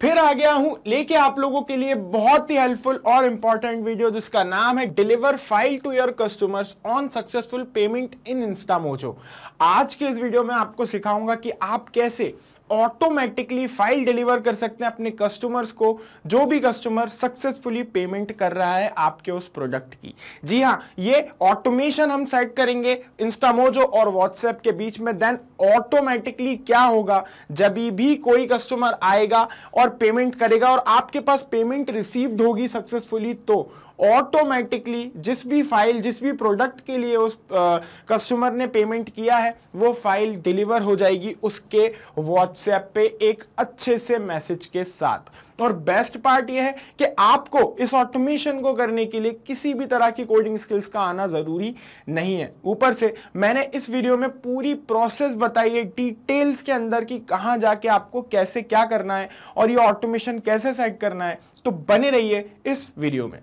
फिर आ गया हूं लेके आप लोगों के लिए बहुत ही हेल्पफुल और इंपॉर्टेंट वीडियो जिसका नाम है deliver file to your customers on successful payment in Instamojo आज के इस वीडियो में आपको सिखाऊंगा कि आप कैसे ऑटोमेटिकली फाइल डिलीवर कर सकते हैं अपने कस्टमर्स को जो भी कस्टमर सक्सेसफुली पेमेंट कर रहा है आपके उस प्रोडक्ट की जी हाँ ये ऑटोमेशन हम सेट करेंगे इंस्टामोजो और व्हाट्सएप के बीच में देन ऑटोमेटिकली क्या होगा जब भी कोई कस्टमर आएगा और पेमेंट करेगा और आपके पास पेमेंट रिसीव्ड होगी सक्सेसफुली तो ऑटोमेटिकली जिस भी फाइल जिस भी प्रोडक्ट के लिए उस कस्टमर ने पेमेंट किया है वो फाइल डिलीवर हो जाएगी उसके व्हाट्सएप पे एक अच्छे से मैसेज के साथ और बेस्ट पार्ट यह है कि आपको इस ऑटोमेशन को करने के लिए किसी भी तरह की कोडिंग स्किल्स का आना ज़रूरी नहीं है ऊपर से मैंने इस वीडियो में पूरी प्रोसेस बताई है डिटेल्स के अंदर कि कहाँ जाके आपको कैसे क्या करना है और ये ऑटोमेशन कैसे सेट करना है तो बने रहिए इस वीडियो में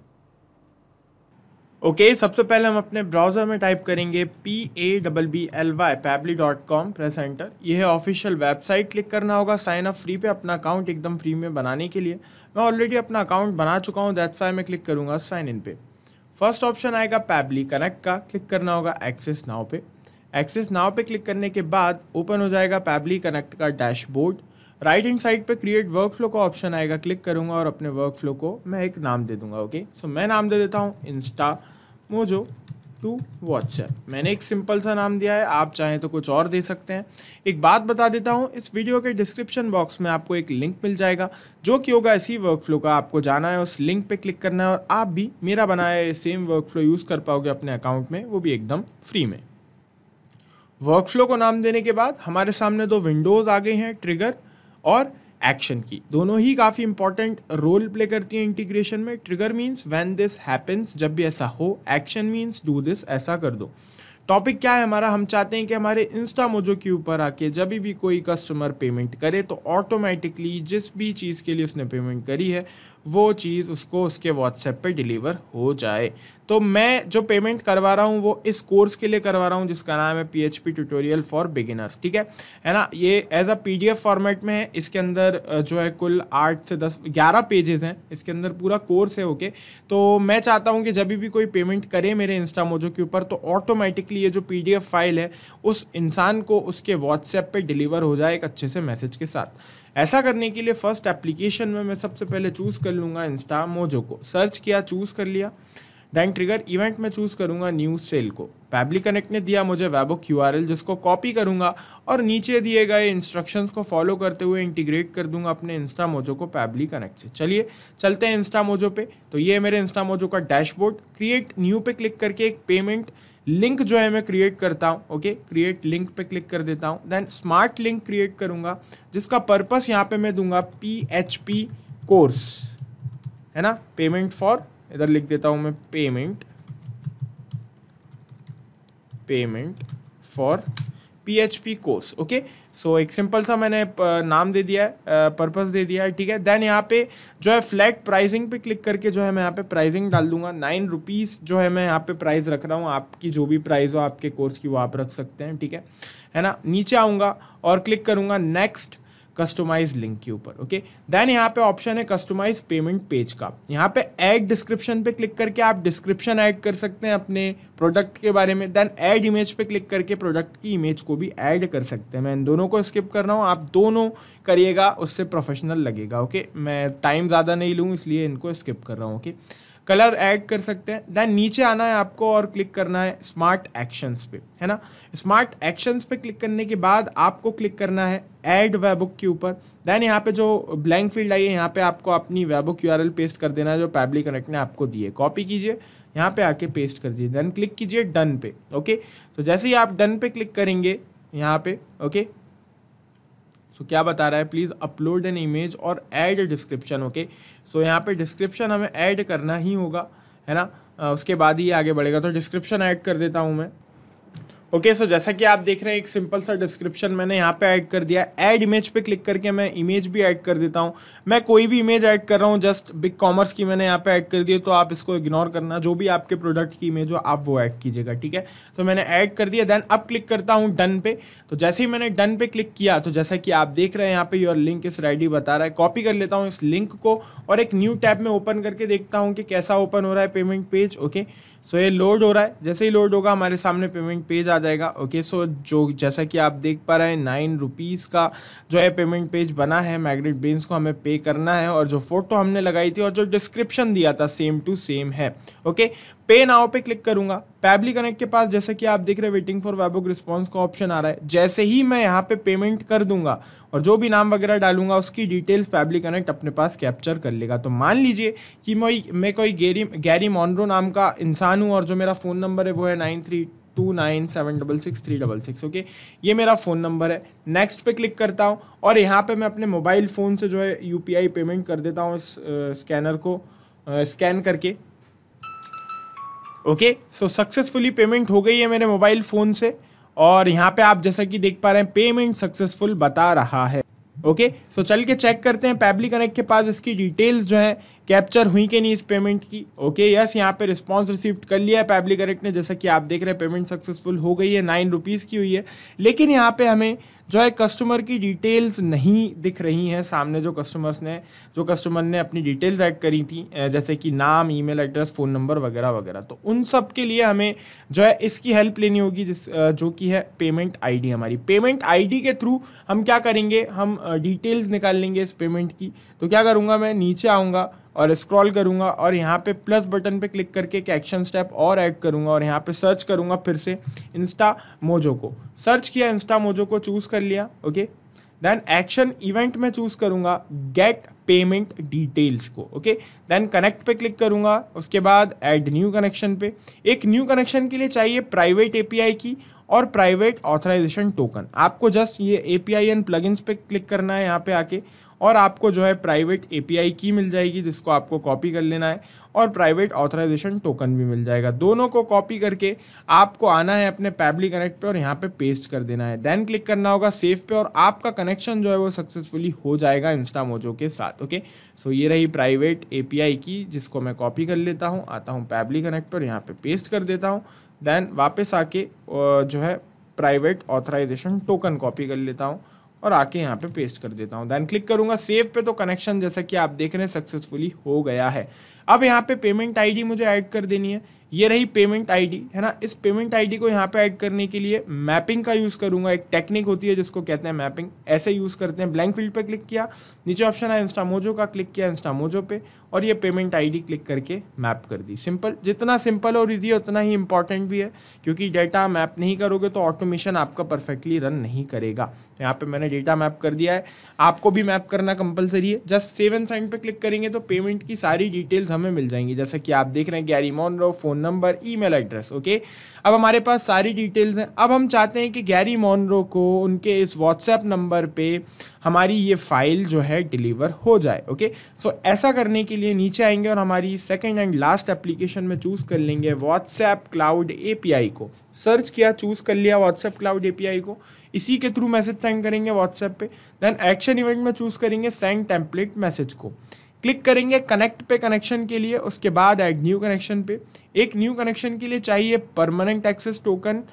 ओके okay, सबसे पहले हम अपने ब्राउज़र में टाइप करेंगे P A double B L Y Pabbly dot com press enter यह है ऑफिशियल वेबसाइट क्लिक करना होगा साइन अप फ्री पे अपना अकाउंट एकदम फ्री में बनाने के लिए मैं ऑलरेडी अपना अकाउंट बना चुका हूँ दैट्स आई मैं क्लिक करूँगा साइन इन पे फर्स्ट ऑप्शन आएगा पैबली कनेक्ट का क्लिक करना होगा एक्सेस नाव पे एक्सेस नाव पे क्लिक करने के बाद ओपन हो जाएगा पैबली कनेक्ट का डैशबोर्ड राइट हैंड साइड पे क्रिएट वर्क फ्लो का ऑप्शन आएगा क्लिक करूंगा और अपने वर्क फ्लो को मैं एक नाम दे दूंगा ओके सो so, मैं नाम दे देता हूँ इंस्टा मोजो टू व्हाट्सएप मैंने एक सिंपल सा नाम दिया है आप चाहें तो कुछ और दे सकते हैं एक बात बता देता हूँ इस वीडियो के डिस्क्रिप्शन बॉक्स में आपको एक लिंक मिल जाएगा जो कि होगा इसी वर्कफ्लो का आपको जाना है उस लिंक पे क्लिक करना है और आप भी मेरा बनाया सेम सेम वर्कफ्लो यूज़ कर पाओगे अपने अकाउंट में वो भी एकदम फ्री में वर्कफ्लो को नाम देने के बाद हमारे सामने दो विंडोज़ आ गए हैं ट्रिगर और एक्शन की दोनों ही काफ़ी इंपॉर्टेंट रोल प्ले करती हैं इंटीग्रेशन में trigger means when this happens जब भी ऐसा हो एक्शन मीन्स डू दिस ऐसा कर दो टॉपिक क्या है हमारा हम चाहते हैं कि हमारे इंस्टा मोजो के ऊपर आके जब भी कोई कस्टमर पेमेंट करे तो ऑटोमेटिकली जिस भी चीज़ के लिए उसने पेमेंट करी है वो चीज़ उसको उसके व्हाट्सएप पे डिलीवर हो जाए तो मैं जो पेमेंट करवा रहा हूँ वो इस कोर्स के लिए करवा रहा हूँ जिसका नाम है P H P tutorial for beginners ठीक है है ना ये as a P D F format में है इसके अंदर जो है कुल आठ से दस ग्यारह पेजेस हैं इसके अंदर पूरा कोर्स है ओके तो मैं चाहता हूँ कि जब भी कोई पेमेंट करे मेरे इंस्टा मोजो के ऊपर तो ऑटोमेटिकली ये जो पी डी एफ फाइल है उस इंसान को उसके व्हाट्सएप पर डिलीवर हो जाए एक अच्छे से मैसेज के साथ ऐसा करने के लिए फ़र्स्ट एप्लीकेशन में मैं सबसे पहले चूज़ कर लूँगा इंस्टा मोजो को सर्च किया चूज़ कर लिया डैंग ट्रिगर इवेंट में चूज़ करूँगा न्यूज़ सेल को पैबली कनेक्ट ने दिया मुझे वेबो क्यू जिसको कॉपी करूँगा और नीचे दिए गए इंस्ट्रक्शंस को फॉलो करते हुए इंटीग्रेट कर दूंगा अपने इंस्टा मोजो को पैबली कनेक्ट से चलिए चलते हैं इंस्टा मोजो पे तो ये मेरे इंस्टा मोजो का डैशबोर्ड क्रिएट न्यू पे क्लिक करके एक पेमेंट लिंक जो है मैं क्रिएट करता हूँ ओके क्रिएट लिंक पे क्लिक कर देता हूँ देन स्मार्ट लिंक क्रिएट करूँगा जिसका पर्पस यहाँ पे मैं दूंगा पी कोर्स है ना पेमेंट फॉर इधर लिख देता हूँ मैं payment payment for P H P course okay so एक सिंपल सा मैंने नाम दे दिया है पर्पस दे दिया है ठीक है देन यहाँ पे जो है फ्लैट प्राइसिंग पे क्लिक करके जो है मैं यहाँ पे प्राइसिंग डाल दूंगा नाइन रुपीज़ जो है मैं यहाँ पे प्राइस रख रहा हूँ आपकी जो भी प्राइस हो आपके कोर्स की वो आप रख सकते हैं ठीक है है ना नीचे आऊँगा और क्लिक करूँगा नेक्स्ट कस्टमाइज लिंक के ऊपर ओके देन यहाँ पे ऑप्शन है कस्टोमाइज पेमेंट पेज का यहाँ पे ऐड डिस्क्रिप्शन पे क्लिक करके आप डिस्क्रिप्शन ऐड कर सकते हैं अपने प्रोडक्ट के बारे में देन ऐड इमेज पे क्लिक करके प्रोडक्ट की इमेज को भी ऐड कर सकते हैं मैं इन दोनों को स्किप कर रहा हूँ आप दोनों करिएगा उससे प्रोफेशनल लगेगा ओके मैं टाइम ज़्यादा नहीं लूँ इसलिए इनको स्किप कर रहा हूँ ओके कलर ऐड कर सकते हैं देन नीचे आना है आपको और क्लिक करना है स्मार्ट एक्शंस पे है ना स्मार्ट एक्शंस पे क्लिक करने के बाद आपको क्लिक करना है ऐड वेबुक के ऊपर देन यहाँ पे जो ब्लैंक फील्ड आई है यहाँ पे आपको अपनी वेबुक यू पेस्ट कर देना है जो पैबली कनेक्ट ने आपको दी है कॉपी कीजिए यहाँ पे आके पेस्ट कर दीजिए देन क्लिक कीजिए डन पे ओके तो जैसे ही आप डन पे क्लिक करेंगे यहाँ पे ओके सो so, क्या बता रहा है प्लीज़ अपलोड एन इमेज और ऐड डिस्क्रिप्शन ओके सो यहाँ पे डिस्क्रिप्शन हमें ऐड करना ही होगा है ना उसके बाद ही आगे बढ़ेगा तो डिस्क्रिप्शन ऐड कर देता हूँ मैं ओके सो जैसा कि आप देख रहे हैं एक सिंपल सा डिस्क्रिप्शन मैंने यहाँ पे ऐड कर दिया ऐड इमेज पे क्लिक करके मैं इमेज भी ऐड कर देता हूँ मैं कोई भी इमेज ऐड कर रहा हूँ जस्ट बिग कॉमर्स की मैंने यहाँ पे ऐड कर दी तो आप इसको इग्नोर करना जो भी आपके प्रोडक्ट की इमेज हो आप वो ऐड कीजिएगा ठीक है तो मैंने ऐड कर दिया देन अब क्लिक करता हूँ डन पे तो जैसे ही मैंने डन पे क्लिक किया तो जैसा कि आप देख रहे हैं यहाँ पे योर लिंक इस आई बता रहा है कॉपी कर लेता हूँ इस लिंक को और एक न्यू टैब में ओपन करके देखता हूँ कि कैसा ओपन हो रहा है payment page okay okay? So so, ये लोड हो रहा है जैसे ही लोड होगा हमारे सामने पेमेंट पेज आ जाएगा ओके सो so, जो जैसा कि आप देख पा रहे हैं नाइन रुपीज़ का जो है पेमेंट पेज बना है मैग्नेट ब्रेन्स को हमें पे करना है और जो फोटो हमने लगाई थी और जो डिस्क्रिप्शन दिया था सेम टू सेम है ओके पे नाव पे क्लिक करूंगा पैबली कनेक्ट के पास जैसे कि आप देख रहे हैं वेटिंग फॉर वेबुक रिस्पॉन्स का ऑप्शन आ रहा है जैसे ही मैं यहाँ पे पेमेंट कर दूंगा और जो भी नाम वगैरह डालूंगा उसकी डिटेल्स पैबली कनेक्ट अपने पास कैप्चर कर लेगा तो मान लीजिए कि मैं मैं कोई गैरी गैरी मॉनरो नाम का इंसान हूँ और जो मेरा फ़ोन नंबर है वो है nine three two nine seven double six three double six okay ये मेरा फ़ोन नंबर है नेक्स्ट पे क्लिक करता हूँ और यहाँ पे मैं अपने मोबाइल फ़ोन से जो है यूपीआई पेमेंट कर देता हूँ इस स्कैनर को स्कैन करके ओके सो सक्सेसफुली पेमेंट हो गई है मेरे मोबाइल फ़ोन से और यहाँ पे आप जैसा कि देख पा रहे हैं पेमेंट सक्सेसफुल बता रहा है ओके okay, सो so चल के चेक करते हैं पैबली कनेक्ट के पास इसकी डिटेल्स जो है कैप्चर हुई कि नहीं इस पेमेंट की ओके okay, यस yes, यहाँ पे रिस्पांस रिसीव कर लिया है पैबली कनेक्ट ने जैसा कि आप देख रहे हैं पेमेंट सक्सेसफुल हो गई है नाइन रुपीज़ की हुई है लेकिन यहाँ पे हमें जो है कस्टमर की डिटेल्स नहीं दिख रही हैं सामने जो कस्टमर्स ने जो कस्टमर ने अपनी डिटेल्स ऐड करी थी जैसे कि नाम ईमेल एड्रेस फ़ोन नंबर वगैरह वगैरह तो उन सब के लिए हमें जो है इसकी हेल्प लेनी होगी जिस जो कि है पेमेंट आईडी हमारी पेमेंट आईडी के थ्रू हम क्या करेंगे हम डिटेल्स निकाल लेंगे इस पेमेंट की तो क्या करूँगा मैं नीचे आऊँगा और स्क्रॉल करूँगा और यहाँ पे प्लस बटन पे क्लिक करके एक एक्शन स्टेप और ऐड करूँगा और यहाँ पे सर्च करूँगा फिर से इंस्टा मोजो को सर्च किया इंस्टा मोजो को चूज़ कर लिया ओके देन एक्शन इवेंट में चूज़ करूँगा गेट पेमेंट डिटेल्स को ओके देन कनेक्ट पे क्लिक करूँगा उसके बाद एड न्यू कनेक्शन पे एक न्यू कनेक्शन के लिए चाहिए प्राइवेट एपीआई की और प्राइवेट ऑथराइजेशन टोकन आपको जस्ट ये A P I N plugins पे क्लिक करना है यहाँ पे आके और आपको जो है प्राइवेट एपीआई की मिल जाएगी जिसको आपको कॉपी कर लेना है और प्राइवेट ऑथराइजेशन टोकन भी मिल जाएगा दोनों को कॉपी करके आपको आना है अपने पैबली कनेक्ट पे और यहाँ पे पेस्ट कर देना है देन क्लिक करना होगा सेफ पे और आपका कनेक्शन जो है वो सक्सेसफुली हो जाएगा इंस्टा मोजो के साथ ओके सो ये रही प्राइवेट ए की जिसको मैं कॉपी कर लेता हूँ आता हूँ पैबली कनेक्ट पर यहाँ पर पे पेस्ट कर देता हूँ देन वापस आके जो है प्राइवेट ऑथराइजेशन टोकन कॉपी कर लेता हूँ और आके यहाँ पे पेस्ट कर देता हूँ देन क्लिक करूँगा सेव पे तो कनेक्शन जैसा कि आप देख रहे हैं सक्सेसफुली हो गया है अब यहाँ पे पेमेंट आईडी मुझे ऐड कर देनी है ये रही पेमेंट आईडी है ना इस पेमेंट आईडी को यहाँ पे ऐड करने के लिए मैपिंग का यूज़ करूँगा एक टेक्निक होती है जिसको कहते हैं मैपिंग ऐसे यूज़ करते हैं ब्लैंक फील्ड पे क्लिक किया नीचे ऑप्शन है इंस्टामोजो का क्लिक किया इंस्टामोजो पे और ये पेमेंट आईडी क्लिक करके मैप कर दी सिंपल जितना सिंपल और ईजी उतना ही इंपॉर्टेंट भी है क्योंकि डेटा मैप नहीं करोगे तो ऑटोमेशन आपका परफेक्टली रन नहीं करेगा तो यहाँ पर मैंने डेटा मैप कर दिया है आपको भी मैप करना कंपलसरी है जस्ट सेवन साइन पर क्लिक करेंगे तो पेमेंट की सारी डिटेल्स हमें मिल जाएंगी जैसे कि आप देख रहे हैं Gary Monroe phone phone number email address okay अब हमारे पास सारी डिटेल्स हैं अब हम चाहते हैं कि गैरी मोनरो को उनके इस व्हाट्सएप नंबर पे हमारी ये फ़ाइल जो है डिलीवर हो जाए ओके सो ऐसा करने के लिए नीचे आएंगे और हमारी सेकेंड एंड लास्ट एप्लीकेशन में चूज़ कर लेंगे व्हाट्सएप क्लाउड ए को सर्च किया चूज़ कर लिया व्हाट्सएप क्लाउड ए को इसी के थ्रू मैसेज सेंड करेंगे व्हाट्सएप पे देन एक्शन इवेंट में चूज़ करेंगे सेंड टेम्पलेट मैसेज को क्लिक करेंगे कनेक्ट पे कनेक्शन के लिए उसके बाद ऐड न्यू कनेक्शन पे एक न्यू कनेक्शन के लिए चाहिए permanent access token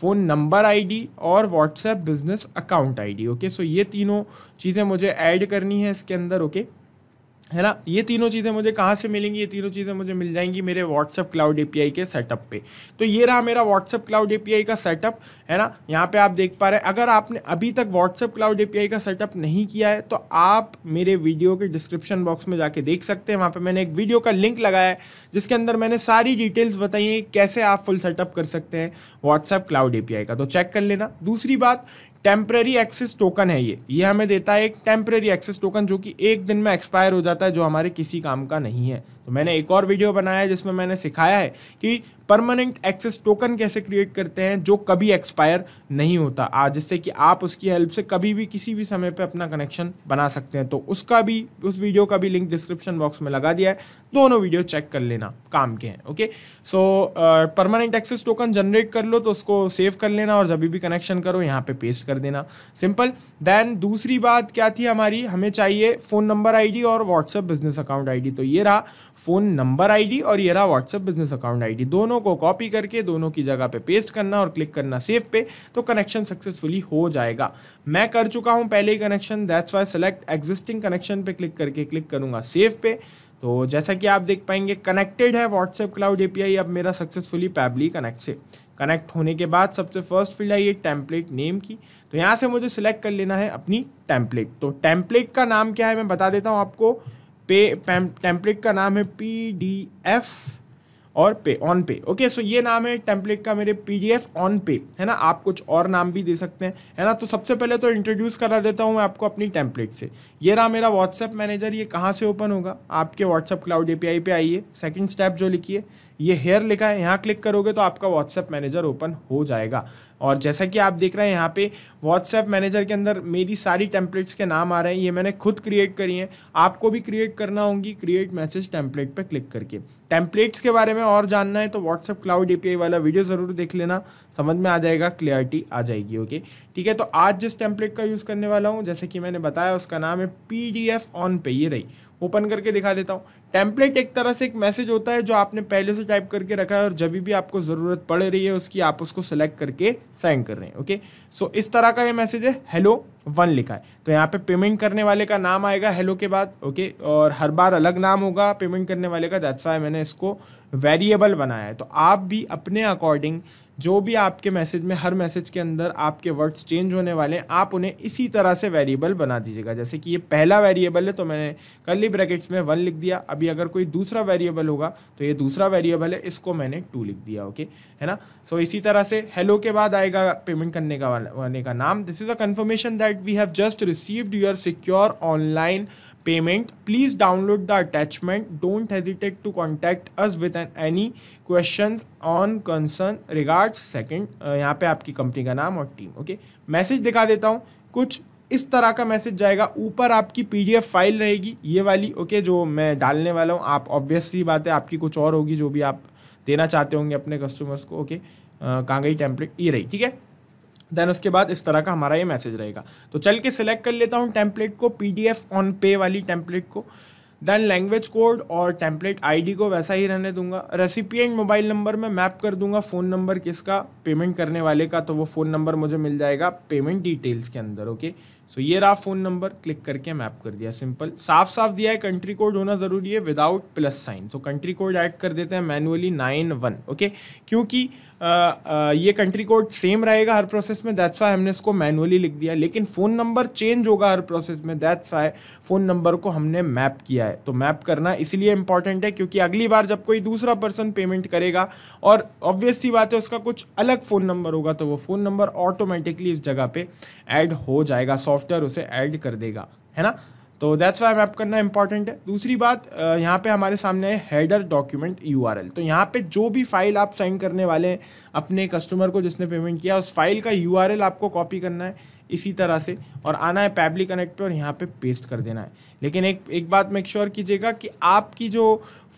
phone number ID और WhatsApp business account ID okay so ये तीनों चीज़ें मुझे ऐड करनी है इसके अंदर ओके okay? है ना ये तीनों चीज़ें मुझे कहाँ से मिलेंगी ये तीनों चीज़ें मुझे मिल जाएंगी मेरे व्हाट्सअप क्लाउड एपीआई के सेटअप पे तो ये रहा मेरा व्हाट्सअप क्लाउड एपीआई का सेटअप है ना यहाँ पे आप देख पा रहे हैं अगर आपने अभी तक व्हाट्सअप क्लाउड एपीआई का सेटअप नहीं किया है तो आप मेरे वीडियो के डिस्क्रिप्शन बॉक्स में जाके देख सकते हैं वहाँ पर मैंने एक वीडियो का लिंक लगाया है जिसके अंदर मैंने सारी डिटेल्स बताई हैं कैसे आप फुल सेटअप कर सकते हैं व्हाट्सअप क्लाउड ए का तो चेक कर लेना दूसरी बात टेम्प्रेरी एक्सेस टोकन है ये ये हमें देता है एक टेम्प्रेरी एक्सेस टोकन जो कि एक दिन में एक्सपायर हो जाता है जो हमारे किसी काम का नहीं है तो मैंने एक और वीडियो बनाया जिसमें मैंने सिखाया है कि परमानेंट एक्सेस टोकन कैसे क्रिएट करते हैं जो कभी एक्सपायर नहीं होता आज जिससे कि आप उसकी हेल्प से कभी भी किसी भी समय पर अपना कनेक्शन बना सकते हैं तो उसका भी उस वीडियो का भी लिंक डिस्क्रिप्शन बॉक्स में लगा दिया है दोनों वीडियो चेक कर लेना काम के हैं okay so permanent access token generate कर लो तो उसको सेव कर लेना और जब भी कनेक्शन करो यहाँ पे पेस्ट कर देना सिंपल देन दूसरी बात क्या थी हमारी हमें चाहिए फ़ोन नंबर आईडी और व्हाट्सअप बिजनेस अकाउंट आईडी तो ये रहा फ़ोन नंबर आईडी और ये रहा व्हाट्सएप बिजनेस अकाउंट आईडी दोनों को कॉपी करके दोनों की जगह पे पेस्ट करना और क्लिक करना सेफ पे तो कनेक्शन सक्सेसफुली हो जाएगा मैं कर चुका हूँ पहले ही connection that's why select existing connection पे क्लिक करके क्लिक करूँगा सेफ पे तो जैसा कि आप देख पाएंगे कनेक्टेड है व्हाट्सएप क्लाउड एपीआई अब मेरा सक्सेसफुली पैबली कनेक्ट से कनेक्ट होने के बाद सबसे फर्स्ट फील्ड आई है टेम्पलेट नेम की तो यहाँ से मुझे सिलेक्ट कर लेना है अपनी टेम्पलेट तो टेम्पलेट का नाम क्या है मैं बता देता हूँ आपको पे टेम्पलेट का नाम है पी डी एफ और पे ऑन पे ओके सो ये नाम है टेम्पलेट का मेरे पी डी एफ ऑन पे है ना आप कुछ और नाम भी दे सकते हैं है ना तो सबसे पहले तो इंट्रोड्यूस करा देता हूँ मैं आपको अपनी टेम्पलेट से ये रहा मेरा व्हाट्सएप मैनेजर ये कहाँ से ओपन होगा आपके व्हाट्सएप क्लाउड ए पे आइए सेकेंड स्टेप जो लिखिए ये हेयर लिखा है यहाँ क्लिक करोगे तो आपका व्हाट्सएप मैनेजर ओपन हो जाएगा और जैसा कि आप देख रहे हैं यहाँ पे व्हाट्सएप मैनेजर के अंदर मेरी सारी टेम्पलेट्स के नाम आ रहे हैं ये मैंने खुद क्रिएट करी हैं आपको भी क्रिएट करना होगी क्रिएट मैसेज टेम्पलेट पर क्लिक करके टेम्पलेट्स के बारे में और जानना है तो व्हाट्सएप क्लाउड ए वाला वीडियो ज़रूर देख लेना समझ में आ जाएगा क्लियरिटी आ जाएगी ओके ठीक है तो आज जिस टेम्पलेट का यूज़ करने वाला हूँ जैसे कि मैंने बताया उसका नाम है पी ऑन पे ये रही ओपन करके दिखा देता हूँ टेम्पलेट एक तरह से एक मैसेज होता है जो आपने पहले से टाइप करके रखा है और जब भी आपको ज़रूरत पड़ रही है उसकी आप उसको सेलेक्ट करके साइन कर रहे हैं ओके सो इस तरह का ये मैसेज है हेलो वन लिखा है तो यहाँ पे पेमेंट करने वाले का नाम आएगा हेलो के बाद ओके और हर बार अलग नाम होगा पेमेंट करने वाले का दैट्स वाई मैंने इसको वेरिएबल बनाया है तो आप भी अपने अकॉर्डिंग जो भी आपके मैसेज में हर मैसेज के अंदर आपके वर्ड्स चेंज होने वाले हैं आप उन्हें इसी तरह से वेरिएबल बना दीजिएगा जैसे कि ये पहला वेरिएबल है तो मैंने कर्ली ब्रैकेट्स में वन लिख दिया अभी अगर कोई दूसरा वेरिएबल होगा तो ये दूसरा वेरिएबल है इसको मैंने टू लिख दिया ओके है ना सो so, इसी तरह से हेलो के बाद आएगा पेमेंट करने का वाले का नाम this is a confirmation that we have just received your secure online payment please download the attachment don't hesitate to contact us with an, any questions on concern regards second uh, यहाँ पे आपकी company का नाम और team okay message दिखा देता हूँ कुछ इस तरह का मैसेज जाएगा ऊपर आपकी पीडीएफ फाइल रहेगी ये वाली ओके जो मैं डालने वाला हूँ आप ऑब्वियसली बात है आपकी कुछ और होगी जो भी आप देना चाहते होंगे अपने कस्टमर्स को ओके कांगई टेम्पलेट ये रही ठीक है देन उसके बाद इस तरह का हमारा ये मैसेज रहेगा तो चल के सिलेक्ट कर लेता हूँ टेम्पलेट को पी ऑन पे वाली टेम्पलेट को देन लैंग्वेज कोड और टेम्पलेट आईडी को वैसा ही रहने दूंगा रेसिपिएंट मोबाइल नंबर में मैप कर दूंगा फ़ोन नंबर किसका पेमेंट करने वाले का तो वो फ़ोन नंबर मुझे मिल जाएगा पेमेंट डिटेल्स के अंदर ओके okay? सो ये रहा फ़ोन नंबर क्लिक करके मैप कर दिया सिंपल साफ साफ दिया है कंट्री कोड होना ज़रूरी है without plus sign so country code add कर देते हैं मैनुअली नाइन वन ओके क्योंकि आ, आ, ये कंट्री कोड सेम रहेगा हर प्रोसेस में दैट्स वाई हमने इसको मैनुअली लिख दिया लेकिन फ़ोन नंबर चेंज होगा हर प्रोसेस में दैट्स वाई फ़ोन नंबर को हमने मैप किया है तो मैप करना इसलिए इंपॉर्टेंट है क्योंकि अगली बार जब कोई दूसरा पर्सन पेमेंट करेगा और ऑब्वियस सी बात है उसका कुछ अलग फ़ोन नंबर होगा तो वो फ़ोन नंबर ऑटोमेटिकली इस जगह पर ऐड हो जाएगा सॉफ्ट सॉफ्टवेयर उसे ऐड कर देगा है ना तो दैट्स वाई मैप करना इंपॉर्टेंट है दूसरी बात यहाँ पे हमारे सामने है हेडर डॉक्यूमेंट यू तो यहाँ पे जो भी फाइल आप सेंड करने वाले अपने कस्टमर को जिसने पेमेंट किया उस फाइल का यू आपको कॉपी करना है इसी तरह से और आना है पैबली कनेक्ट पे और यहाँ पे पेस्ट कर देना है लेकिन एक एक बात मेक श्योर कीजिएगा कि आपकी जो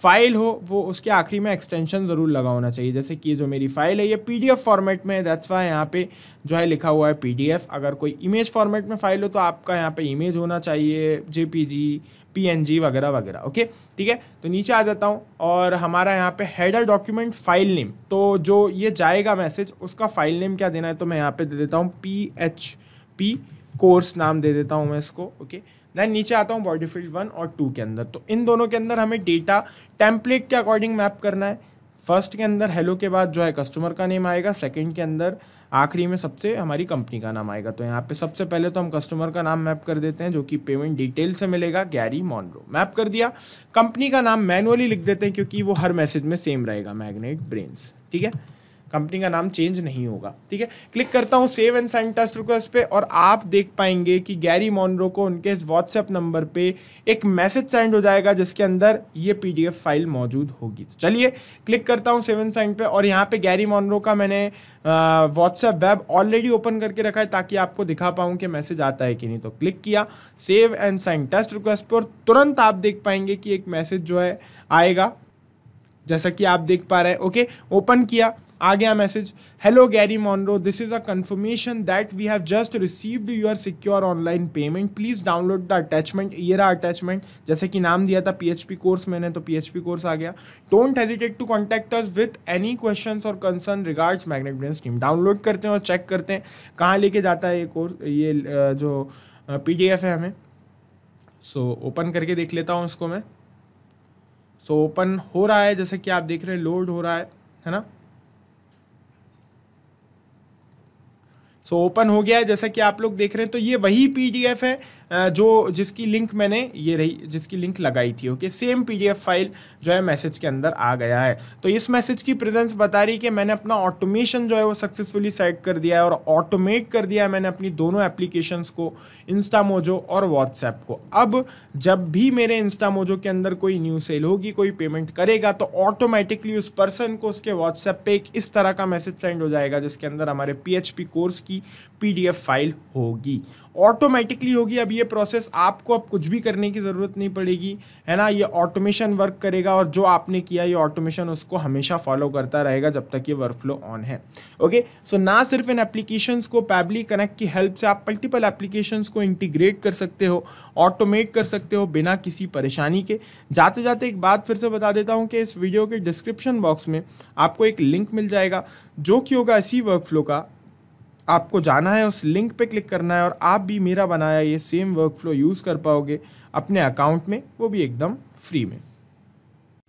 फाइल हो वो उसके आखिरी में एक्सटेंशन ज़रूर लगा होना चाहिए जैसे कि जो मेरी फाइल है ये पीडीएफ फॉर्मेट में है दैट्स वाई यहाँ पे जो है लिखा हुआ है पीडीएफ अगर कोई इमेज फॉर्मेट में फाइल हो तो आपका यहाँ पे इमेज होना चाहिए जेपीजी पीएनजी वगैरह वगैरह ओके ठीक है तो नीचे आ जाता हूँ और हमारा यहाँ पे हेडर डॉक्यूमेंट फाइल नेम तो जो ये जाएगा मैसेज उसका फाइल नेम क्या देना है तो मैं यहाँ पे दे देता हूँ पी एच पी कोर्स नाम दे देता हूँ मैं इसको ओके देन नीचे आता हूँ बॉडी फील्ड वन और टू के अंदर तो इन दोनों के अंदर हमें डेटा टेम्पलेट के अकॉर्डिंग मैप करना है फर्स्ट के अंदर हेलो के बाद जो है कस्टमर का नेम आएगा सेकंड के अंदर आखिरी में सबसे हमारी कंपनी का नाम आएगा तो यहाँ पे सबसे पहले तो हम कस्टमर का नाम मैप कर देते हैं जो कि पेमेंट डिटेल से मिलेगा गैरी मॉनरो मैप कर दिया कंपनी का नाम मैनुअली लिख देते हैं क्योंकि वो हर मैसेज में सेम रहेगा मैग्नेट ब्रेन्स ठीक है कंपनी का नाम चेंज नहीं होगा ठीक है क्लिक करता हूँ save and send test request पे और आप देख पाएंगे कि गैरी मॉनरो को उनके इस व्हाट्सएप नंबर पे एक मैसेज सेंड हो जाएगा जिसके अंदर ये पीडीएफ फाइल मौजूद होगी तो चलिए क्लिक करता हूँ सेवन साइन पे और यहाँ पे गैरी मॉनरो का मैंने व्हाट्सएप वेब ऑलरेडी ओपन करके रखा है ताकि आपको दिखा पाऊँ कि मैसेज आता है कि नहीं तो क्लिक किया save and send test request पर तुरंत आप देख पाएंगे कि एक मैसेज जो है आएगा जैसा कि आप देख पा रहे हैं ओके ओपन किया आ गया message hello Gary Monroe this is a confirmation that we have just received your secure online payment please download the attachment ये अटैचमेंट जैसे कि नाम दिया था पीएचपी कोर्स मैंने तो पीएचपी कोर्स आ गया don't hesitate to contact us with any question और concern regards Magnet Brain scheme download करते हैं और चेक करते हैं कहाँ लेके जाता है ये कोर्स ये जो पी है हमें सो so, ओपन करके देख लेता हूँ उसको मैं सो so, ओपन हो रहा है जैसे कि आप देख रहे हैं लोड हो रहा है है ना सो ओपन हो गया है जैसा कि आप लोग देख रहे हैं तो ये वही पीडीएफ है जो जिसकी लिंक मैंने ये रही जिसकी लिंक लगाई थी ओके सेम पीडीएफ फाइल जो है मैसेज के अंदर आ गया है तो इस मैसेज की प्रेजेंस बता रही कि मैंने अपना ऑटोमेशन जो है वो सक्सेसफुली सेट कर दिया है और ऑटोमेट कर दिया है मैंने अपनी दोनों एप्लीकेशंस को इंस्टामोजो और व्हाट्सएप को अब जब भी मेरे इंस्टामोजो के अंदर कोई न्यू सेल होगी कोई पेमेंट करेगा तो ऑटोमेटिकली उस पर्सन को उसके व्हाट्सएप पर एक इस तरह का मैसेज सेंड हो जाएगा जिसके अंदर हमारे पी कोर्स की की पीडीएफ फाइल होगी ऑटोमेटिकली होगी अब ये प्रोसेस आपको अब कुछ भी करने की ज़रूरत नहीं पड़ेगी है ना ये ऑटोमेशन वर्क करेगा और जो आपने किया ये ऑटोमेशन उसको हमेशा फॉलो करता रहेगा जब तक ये वर्क फ्लो ऑन है ओके सो ना सिर्फ इन एप्लीकेशंस को पैबली कनेक्ट की हेल्प से आप मल्टीपल एप्लीकेशंस को इंटीग्रेट कर सकते हो ऑटोमेट कर सकते हो बिना किसी परेशानी के जाते जाते एक बात फिर से बता देता हूँ कि इस वीडियो के डिस्क्रिप्शन बॉक्स में आपको एक लिंक मिल जाएगा जो कि होगा इसी वर्क फ्लो का आपको जाना है उस लिंक पे क्लिक करना है और आप भी मेरा बनाया ये सेम वर्क फ्लो यूज़ कर पाओगे अपने अकाउंट में वो भी एकदम फ्री में